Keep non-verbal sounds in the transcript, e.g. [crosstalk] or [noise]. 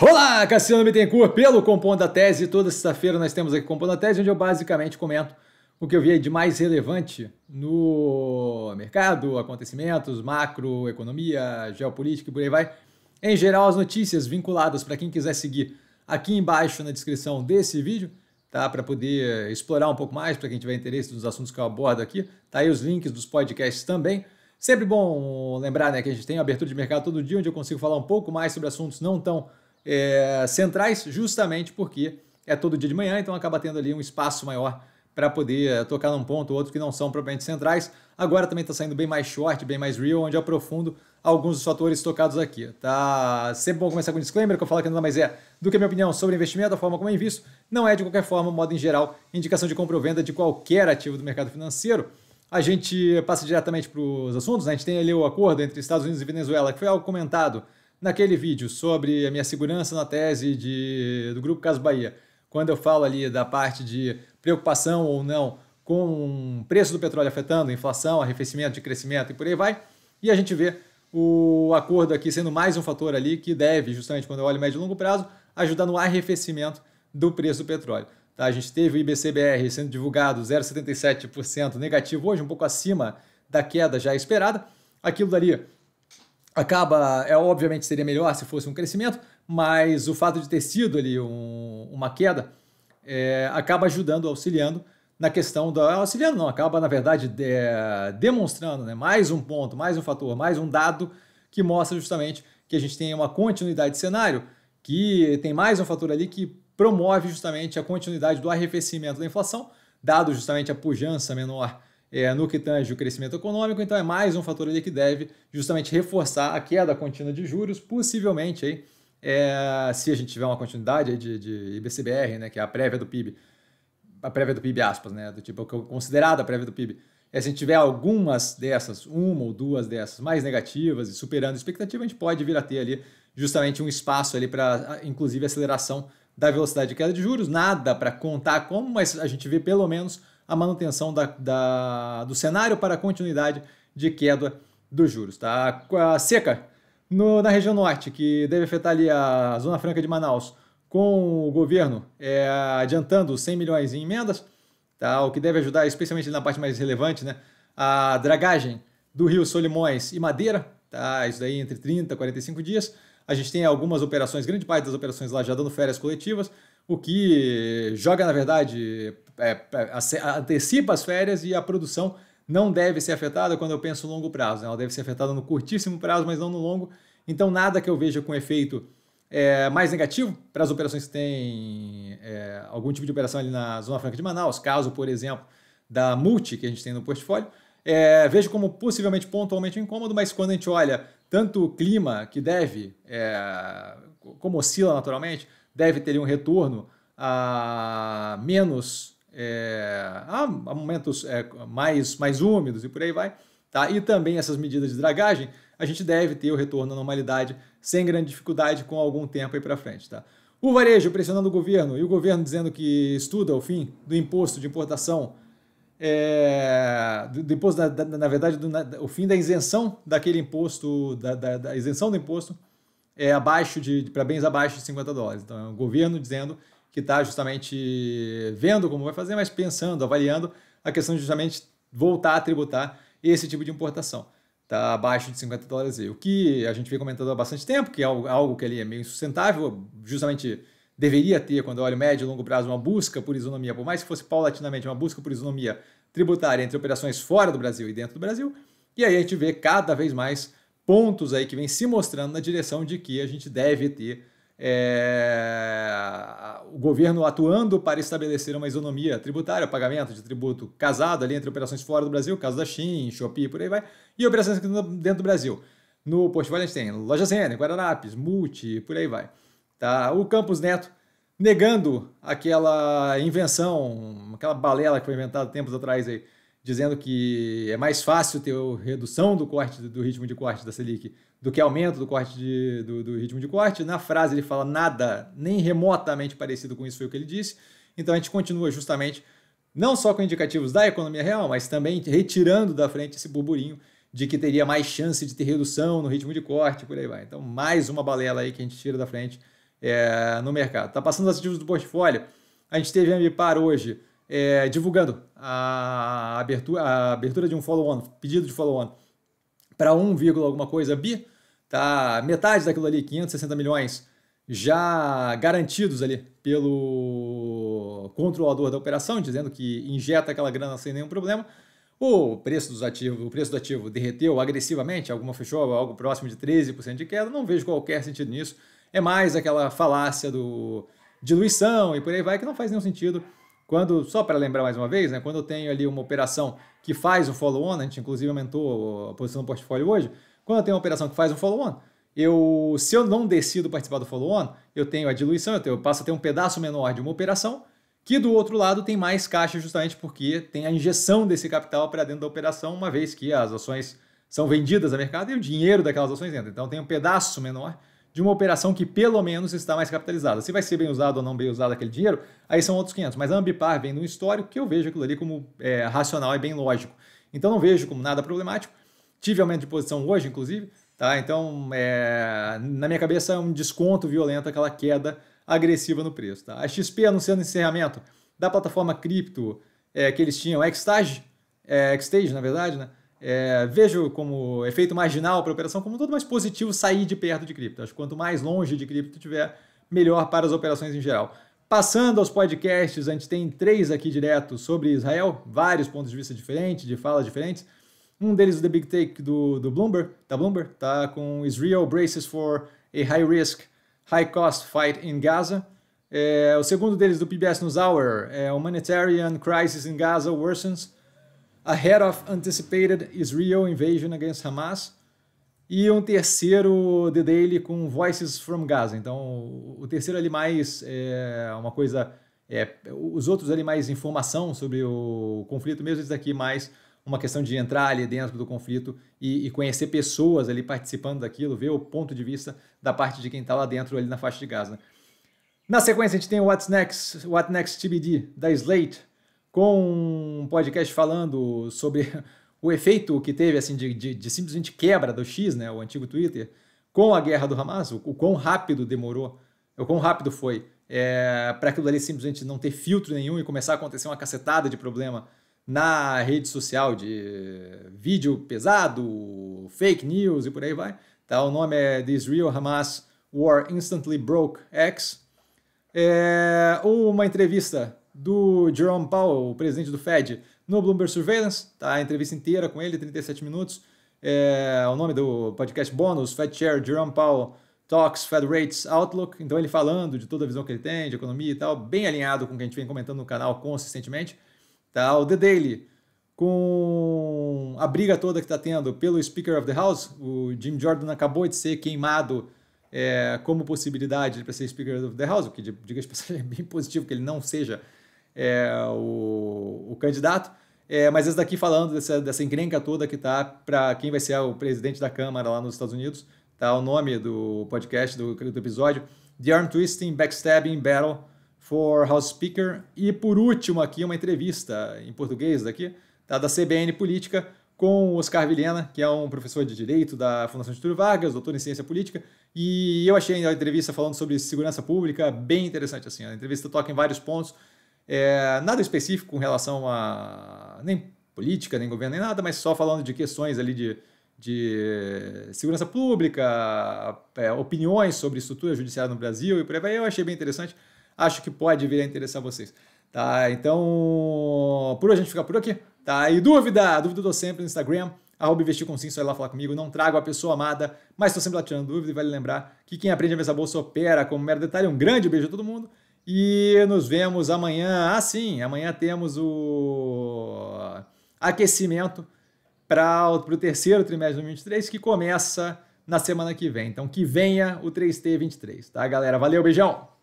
Olá, Cassiano Bittencourt, pelo Compondo a Tese. Toda sexta-feira nós temos aqui Compondo a Tese, onde eu basicamente comento o que eu vi de mais relevante no mercado, acontecimentos, macro, economia, geopolítica e por aí vai. Em geral, as notícias vinculadas para quem quiser seguir aqui embaixo na descrição desse vídeo, tá? Para poder explorar um pouco mais, para quem tiver interesse nos assuntos que eu abordo aqui. Tá aí os links dos podcasts também. Sempre bom lembrar né, que a gente tem abertura de mercado todo dia, onde eu consigo falar um pouco mais sobre assuntos não tão é, centrais, justamente porque é todo dia de manhã, então acaba tendo ali um espaço maior para poder tocar num ponto ou outro que não são propriamente centrais. Agora também está saindo bem mais short, bem mais real, onde eu aprofundo alguns dos fatores tocados aqui. Tá sempre bom começar com um disclaimer, que eu falo que nada mais é do que a minha opinião sobre investimento, a forma como eu invisto, não é de qualquer forma, modo em geral, indicação de compra ou venda de qualquer ativo do mercado financeiro. A gente passa diretamente para os assuntos, né? a gente tem ali o acordo entre Estados Unidos e Venezuela, que foi algo comentado naquele vídeo sobre a minha segurança na tese de, do Grupo Caso Bahia, quando eu falo ali da parte de preocupação ou não com o preço do petróleo afetando inflação, arrefecimento de crescimento e por aí vai, e a gente vê o acordo aqui sendo mais um fator ali que deve, justamente quando eu olho médio e longo prazo, ajudar no arrefecimento do preço do petróleo. Tá, a gente teve o IBCBR sendo divulgado 0,77% negativo hoje, um pouco acima da queda já esperada. Aquilo dali acaba, é obviamente seria melhor se fosse um crescimento, mas o fato de ter sido ali um, uma queda é, acaba ajudando, auxiliando na questão da auxiliando não, acaba na verdade de, é, demonstrando, né, mais um ponto, mais um fator, mais um dado que mostra justamente que a gente tem uma continuidade de cenário, que tem mais um fator ali que promove justamente a continuidade do arrefecimento da inflação, dado justamente a pujança menor é, no que tange o crescimento econômico, então é mais um fator ali que deve justamente reforçar a queda contínua de juros, possivelmente aí, é, se a gente tiver uma continuidade de, de IBCBR, né, que é a prévia do PIB, a prévia do PIB, aspas, né, do tipo é considerada a prévia do PIB, é, se a gente tiver algumas dessas, uma ou duas dessas mais negativas e superando a expectativa, a gente pode vir a ter ali justamente um espaço ali para, inclusive, aceleração da velocidade de queda de juros. Nada para contar como, mas a gente vê pelo menos a manutenção da, da, do cenário para a continuidade de queda dos juros. Tá? A seca no, na região norte, que deve afetar ali a Zona Franca de Manaus, com o governo é, adiantando 100 milhões em emendas, tá? o que deve ajudar, especialmente na parte mais relevante, né? a dragagem do Rio Solimões e Madeira, tá? isso daí entre 30 e 45 dias. A gente tem algumas operações, grande parte das operações lá já dando férias coletivas, o que joga, na verdade, é, é antecipa as férias e a produção não deve ser afetada quando eu penso no longo prazo. Né? Ela deve ser afetada no curtíssimo prazo, mas não no longo. Então, nada que eu veja com efeito é, mais negativo para as operações que têm é, algum tipo de operação ali na Zona Franca de Manaus, caso, por exemplo, da multi que a gente tem no portfólio. É, vejo como possivelmente pontualmente um incômodo, mas quando a gente olha tanto o clima que deve, é, como oscila naturalmente, deve ter um retorno a menos é, a momentos é, mais, mais úmidos e por aí vai. Tá? E também essas medidas de dragagem, a gente deve ter o retorno à normalidade sem grande dificuldade com algum tempo aí para frente. Tá? O varejo pressionando o governo e o governo dizendo que estuda o fim do imposto de importação, é, do, do imposto da, da, na verdade, do, na, o fim da isenção daquele imposto, da, da, da isenção do imposto é, abaixo de para bens abaixo de 50 dólares. Então, é o governo dizendo que está justamente vendo como vai fazer, mas pensando, avaliando a questão de justamente voltar a tributar esse tipo de importação. Está abaixo de 50 dólares. aí o que a gente vem comentando há bastante tempo, que é algo que ali é meio insustentável, justamente deveria ter, quando eu olho médio e longo prazo, uma busca por isonomia, por mais que fosse paulatinamente uma busca por isonomia tributária entre operações fora do Brasil e dentro do Brasil. E aí a gente vê cada vez mais pontos aí que vem se mostrando na direção de que a gente deve ter é, o governo atuando para estabelecer uma isonomia tributária, pagamento de tributo casado ali entre operações fora do Brasil, caso da Shein, Shopee, por aí vai, e operações dentro do Brasil. No portfólio a gente tem Loja Zene, Guararapes, Multi, por aí vai. Tá? O Campos Neto negando aquela invenção, aquela balela que foi inventada tempos atrás aí, dizendo que é mais fácil ter redução do corte do ritmo de corte da Selic do que aumento do corte de, do, do, ritmo de corte. Na frase ele fala nada nem remotamente parecido com isso foi o que ele disse. Então a gente continua justamente não só com indicativos da economia real, mas também retirando da frente esse burburinho de que teria mais chance de ter redução no ritmo de corte, por aí vai. Então mais uma balela aí que a gente tira da frente é, no mercado. Tá passando os ativos do portfólio. A gente teve a MIPAR hoje é, divulgando a abertura, a abertura de um follow-on, pedido de follow-on para 1, alguma coisa bi, tá metade daquilo ali, 560 milhões, já garantidos ali pelo controlador da operação, dizendo que injeta aquela grana sem nenhum problema. O preço dos ativos, o preço do ativo derreteu agressivamente, alguma fechou algo próximo de 13% de queda, não vejo qualquer sentido nisso. É mais aquela falácia do diluição e por aí vai que não faz nenhum sentido quando, só para lembrar mais uma vez, né, quando eu tenho ali uma operação que faz um follow-on, a gente inclusive aumentou a posição do portfólio hoje, quando eu tenho uma operação que faz um follow-on, eu, se eu não decido participar do follow-on, eu tenho a diluição, eu, tenho, eu passo a ter um pedaço menor de uma operação, que do outro lado tem mais caixa justamente porque tem a injeção desse capital para dentro da operação, uma vez que as ações são vendidas a mercado e o dinheiro daquelas ações entra. Então tem um pedaço menor de uma operação que pelo menos está mais capitalizada. Se vai ser bem usado ou não bem usado aquele dinheiro, aí são outros 500. Mas a Ambipar vem de um histórico que eu vejo aquilo ali como é, racional e bem lógico. Então não vejo como nada problemático. Tive aumento de posição hoje, inclusive. Tá? Então, é, na minha cabeça, é um desconto violento aquela queda agressiva no preço. Tá? A XP anunciando encerramento da plataforma cripto é, que eles tinham, Xstage, é, Xstage, na verdade, né? É, vejo como efeito marginal para a operação como todo mais positivo sair de perto de cripto. Acho que quanto mais longe de cripto tiver, melhor para as operações em geral. Passando aos podcasts, a gente tem três aqui direto sobre Israel, vários pontos de vista diferentes, de falas diferentes. Um deles, o The Big Take do, do Bloomberg, da tá, Bloomberg, tá com Israel Braces for a High Risk, High Cost Fight in Gaza. É, o segundo deles, do PBS News Hour, é Humanitarian Crisis in Gaza Worsens ahead of anticipated Israel invasion against Hamas. E um terceiro The Daily com Voices from Gaza. Então, o terceiro ali mais é uma coisa. É, os outros ali mais informação sobre o conflito, mesmo esse daqui mais uma questão de entrar ali dentro do conflito e, e, conhecer pessoas ali participando daquilo, ver o ponto de vista da parte de quem está lá dentro, ali na faixa de Gaza. Na sequência, a gente tem o What's Next, What Next TBD, da Slate, com um podcast falando sobre [laughs] o efeito que teve assim de, de, de, simplesmente quebra do X, né, o antigo Twitter, com a guerra do Hamas, o, o quão rápido demorou, o quão rápido foi é, para aquilo ali simplesmente não ter filtro nenhum e começar a acontecer uma cacetada de problema na rede social de vídeo pesado, fake news e por aí vai. Tá, o nome é The Israel Hamas War Instantly Broke X. É, uma entrevista do Jerome Powell, o presidente do Fed, no Bloomberg Surveillance, tá? A entrevista inteira com ele, 37 minutos. É, o nome do podcast bônus, Fed Chair Jerome Powell Talks Fed Rates Outlook. Então ele falando de toda a visão que ele tem de economia e tal, bem alinhado com o que a gente vem comentando no canal consistentemente. Tá? O The Daily com a briga toda que está tendo pelo Speaker of the House, o Jim Jordan acabou de ser queimado é, como possibilidade para ser Speaker of the House, o que, diga de passagem, [laughs] é bem positivo que ele não seja é, o, o candidato. É, mas esse daqui falando dessa, dessa encrenca toda que tá para quem vai ser o presidente da Câmara lá nos Estados Unidos, tá o nome do podcast, do, do episódio, The Arm Twisting, Backstabbing, Battle for House Speaker. E por último aqui, uma entrevista em português daqui, tá, da CBN Política, com o Oscar Vilhena, que é um professor de Direito da Fundação Getúlio Vargas, doutor em Ciência Política, e eu achei a entrevista falando sobre segurança pública bem interessante, assim, a entrevista toca em vários pontos, é, nada específico com relação a nem política, nem governo, nem nada, mas só falando de questões ali de, de segurança pública, é, opiniões sobre estrutura judiciária no Brasil e por aí vai. Eu achei bem interessante, acho que pode vir a interessar vocês. Tá, então, por hoje a gente fica por aqui. Tá, e dúvida, dúvida eu sempre no Instagram, arroba investir com sim, só ir lá falar comigo, não trago a pessoa amada, mas estou sempre lá tirando dúvida e vale lembrar que quem aprende a mesa bolsa opera como mero detalhe. Um grande beijo a todo mundo e nos vemos amanhã. Ah, sim, amanhã temos o aquecimento para o terceiro trimestre de 2023, que começa na semana que vem. Então, que venha o 3T23, tá, galera? Valeu, beijão!